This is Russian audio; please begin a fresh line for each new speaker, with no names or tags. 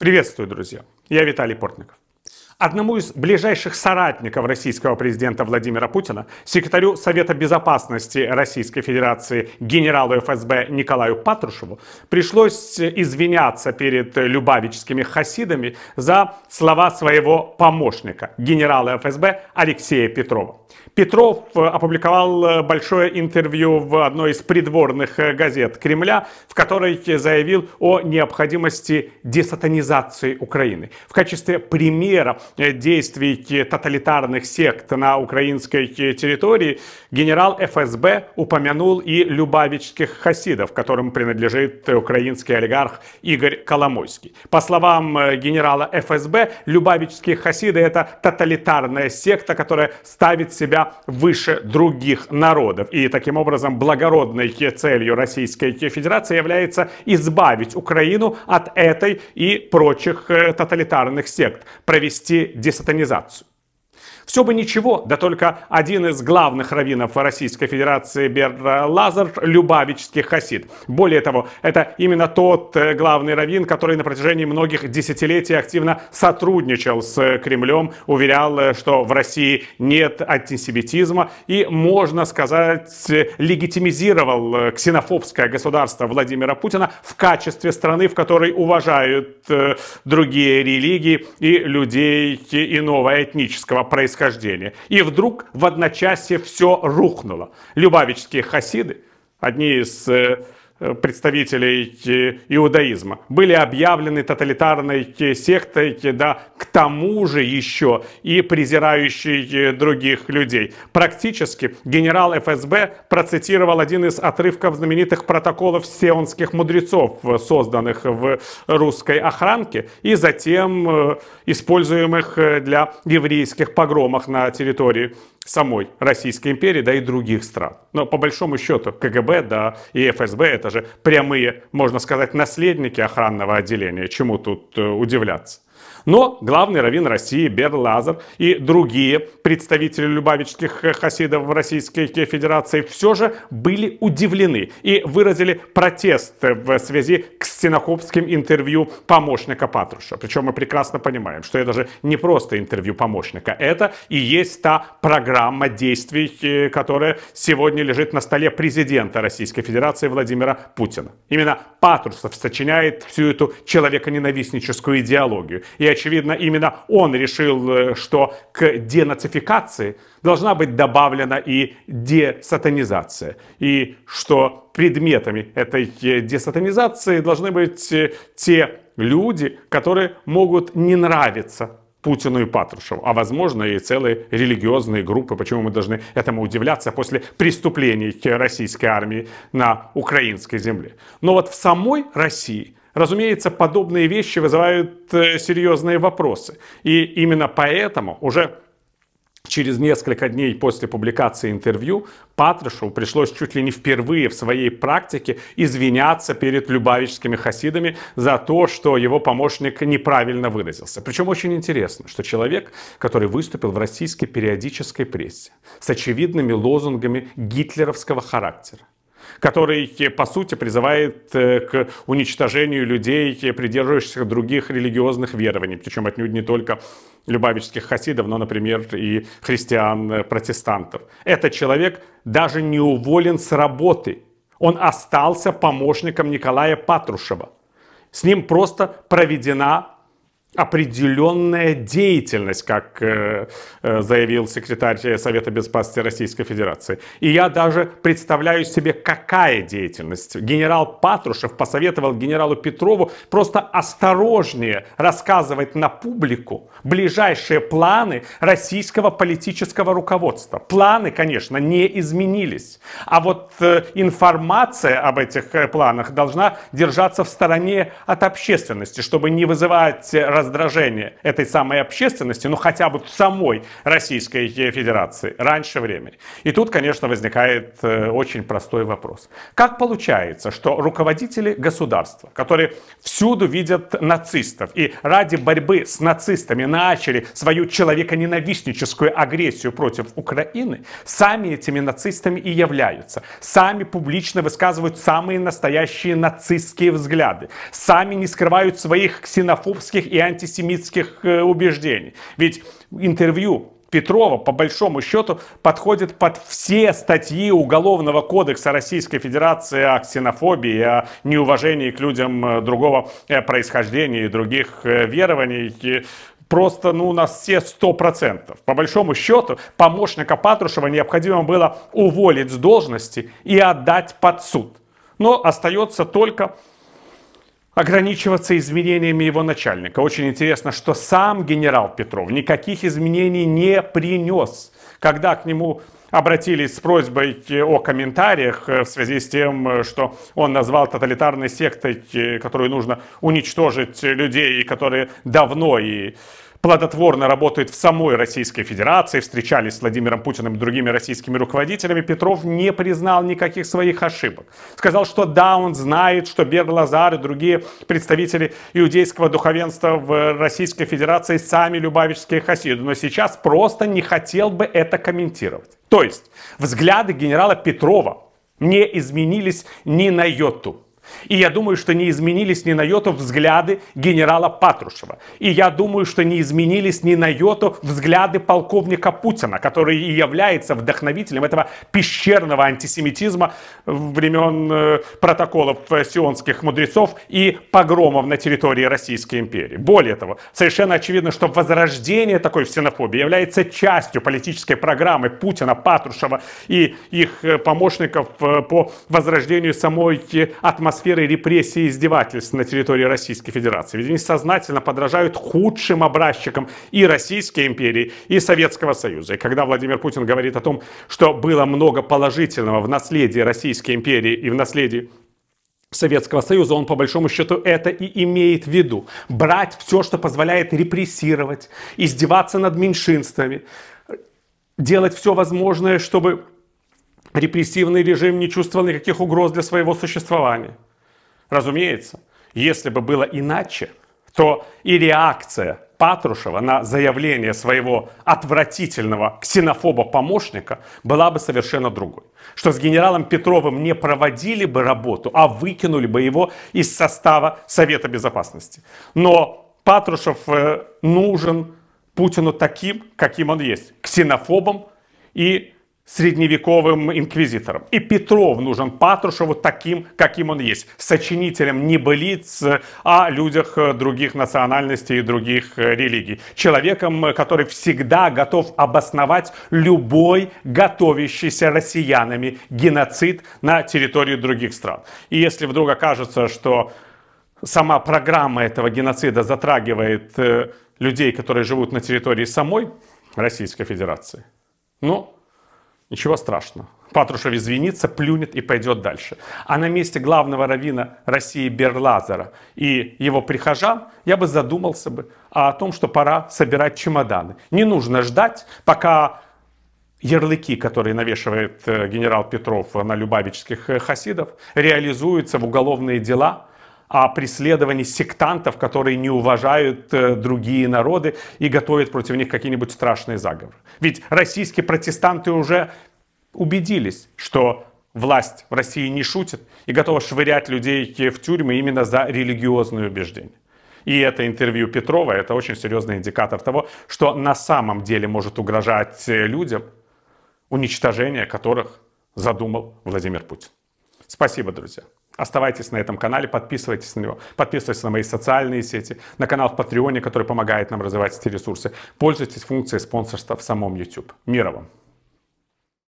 Приветствую, друзья! Я Виталий Портников одному из ближайших соратников российского президента Владимира Путина, секретарю Совета Безопасности Российской Федерации генералу ФСБ Николаю Патрушеву, пришлось извиняться перед любавическими хасидами за слова своего помощника, генерала ФСБ Алексея Петрова. Петров э, опубликовал э, большое интервью в одной из придворных э, газет Кремля, в которой заявил о необходимости десатанизации Украины. В качестве примера действий тоталитарных сект на украинской территории, генерал ФСБ упомянул и любавичских хасидов, которым принадлежит украинский олигарх Игорь Коломойский. По словам э, генерала ФСБ, любавичские хасиды это тоталитарная секта, которая ставит себя выше других народов. И таким образом благородной целью Российской Федерации является избавить Украину от этой и прочих э, тоталитарных сект, провести de satanizados. Все бы ничего, да только один из главных раввинов Российской Федерации Бер Лазар – любавический хасид. Более того, это именно тот э, главный раввин, который на протяжении многих десятилетий активно сотрудничал с Кремлем, уверял, э, что в России нет антисемитизма и, можно сказать, легитимизировал э, ксенофобское государство Владимира Путина в качестве страны, в которой уважают другие религии и людей иного этнического происхождения происхождения. И вдруг в одночасье все рухнуло. Любавические хасиды, одни из э, представителей э, иудаизма, были объявлены тоталитарной э, сектой, э, да, к тому же еще и презирающей других людей. Практически генерал ФСБ процитировал один из отрывков знаменитых протоколов сеонских мудрецов, созданных в русской охранке, и затем используемых для еврейских погромах на территории самой Российской империи, да и других стран. Но по большому счету КГБ, да, и ФСБ это же прямые, можно сказать, наследники охранного отделения. Чему тут э, удивляться? Но главный раввин России Бер Лазар и другие представители любавических э, хасидов в Российской Федерации все же были удивлены и выразили протест в связи к ксенохопским интервью помощника Патруша. Причем мы прекрасно понимаем, что это же не просто интервью помощника, это и есть та программа действий, э, которая сегодня лежит на столе президента Российской Федерации Владимира Путина. Именно Патрусов сочиняет всю эту человеконенавистническую идеологию. И очевидно, именно он решил, э, что к денацификации должна быть добавлена и десатанизация. И что предметами этой э, десатанизации должны быть э, те люди, которые могут не нравиться Путину и Патрушеву, а возможно и целые религиозные группы. Почему мы должны этому удивляться после преступлений российской армии на украинской земле? Но вот в самой России – Разумеется, подобные вещи вызывают э, серьезные вопросы. И именно поэтому уже Через несколько дней после публикации интервью Патрушеву пришлось чуть ли не впервые в своей практике извиняться перед любавическими хасидами за то, что его помощник неправильно выразился. Причем очень интересно, что человек, который выступил в российской периодической прессе с очевидными лозунгами гитлеровского характера, который, э, по сути, призывает э, к уничтожению людей, э, придерживающихся других религиозных верований, причем отнюдь не только любавических хасидов, но, например, и христиан-протестантов. Этот человек даже не уволен с работы. Он остался помощником Николая Патрушева. С ним просто проведена определенная деятельность, как э, э, заявил секретарь Совета Безопасности Российской Федерации. И я даже представляю себе, какая деятельность. Генерал Патрушев посоветовал генералу Петрову просто осторожнее рассказывать на публику ближайшие планы российского политического руководства. Планы, конечно, не изменились. А вот э, информация об этих планах должна держаться в стороне от общественности, чтобы не вызывать раздражение этой самой общественности, ну хотя бы самой Российской Федерации раньше времени. И тут, конечно, возникает э, очень простой вопрос. Как получается, что руководители государства, которые всюду видят нацистов и ради борьбы с нацистами начали свою человеконенавистническую агрессию против Украины, сами этими нацистами и являются, сами публично высказывают самые настоящие нацистские взгляды, сами не скрывают своих ксенофобских и антисемитских э, убеждений. Ведь интервью Петрова, по большому счету, подходит под все статьи Уголовного кодекса Российской Федерации о ксенофобии, о неуважении к людям э, другого э, происхождения и других верований просто, ну, у нас все сто процентов. По большому счету, помощника Патрушева необходимо было уволить с должности и отдать под суд. Но остается только ограничиваться изменениями его начальника. Очень интересно, что сам генерал Петров никаких изменений не принес. Когда к нему обратились с просьбой о комментариях э, в связи с тем, э, что он назвал тоталитарной сектой, э, которую нужно уничтожить людей, которые давно и плодотворно работает в самой Российской Федерации, встречались с Владимиром Путиным и другими российскими руководителями, Петров не признал никаких своих ошибок. Сказал, что да, он знает, что Бер и другие представители иудейского духовенства в Российской Федерации сами любавические хасиды, но сейчас просто не хотел бы это комментировать. То есть взгляды генерала Петрова не изменились ни на йоту. И я думаю, что не изменились ни на йоту взгляды генерала Патрушева. И я думаю, что не изменились ни на йоту взгляды полковника Путина, который и является вдохновителем этого пещерного антисемитизма времен э, протоколов э, сионских мудрецов и погромов на территории Российской империи. Более того, совершенно очевидно, что возрождение такой ксенофобии является частью политической программы Путина, Патрушева и их э, помощников по возрождению самой атмосферы атмосферой репрессий и издевательств на территории Российской Федерации. Ведь они сознательно подражают худшим образчикам и Российской империи, и Советского Союза. И когда Владимир Путин говорит о том, что было много положительного в наследии Российской империи и в наследии Советского Союза, он по большому счету это и имеет в виду. Брать все, что позволяет репрессировать, издеваться над меньшинствами, делать все возможное, чтобы репрессивный режим не чувствовал никаких угроз для своего существования. Разумеется, если бы было иначе, то и реакция Патрушева на заявление своего отвратительного ксенофоба-помощника была бы совершенно другой. Что с генералом Петровым не проводили бы работу, а выкинули бы его из состава Совета Безопасности. Но Патрушев э, нужен Путину таким, каким он есть, ксенофобом и средневековым инквизитором. И Петров нужен Патрушеву таким, каким он есть. Сочинителем не небылиц о а людях э, других национальностей и других э, религий. Человеком, э, который всегда готов обосновать любой готовящийся россиянами геноцид на территории других стран. И если вдруг окажется, что сама программа этого геноцида затрагивает людей, которые живут на территории самой Российской Федерации, ну, Ничего страшного. Патрушев извинится, плюнет и пойдет дальше. А на месте главного равина России Берлазера и его прихожан я бы задумался бы о том, что пора собирать чемоданы. Не нужно ждать, пока ярлыки, которые навешивает э, генерал Петров на любавических э, хасидов, реализуются в уголовные дела – о преследовании сектантов, которые не уважают э, другие народы и готовят против них какие-нибудь страшные заговоры. Ведь российские протестанты уже убедились, что власть в России не шутит и готова швырять людей в тюрьмы именно за религиозные убеждения. И это интервью Петрова, это очень серьезный индикатор того, что на самом деле может угрожать э, людям, уничтожение которых задумал Владимир Путин. Спасибо, друзья. Оставайтесь на этом канале, подписывайтесь на него, подписывайтесь на мои социальные сети, на канал в Патреоне, который помогает нам развивать эти ресурсы. Пользуйтесь функцией спонсорства в самом YouTube. Мира вам!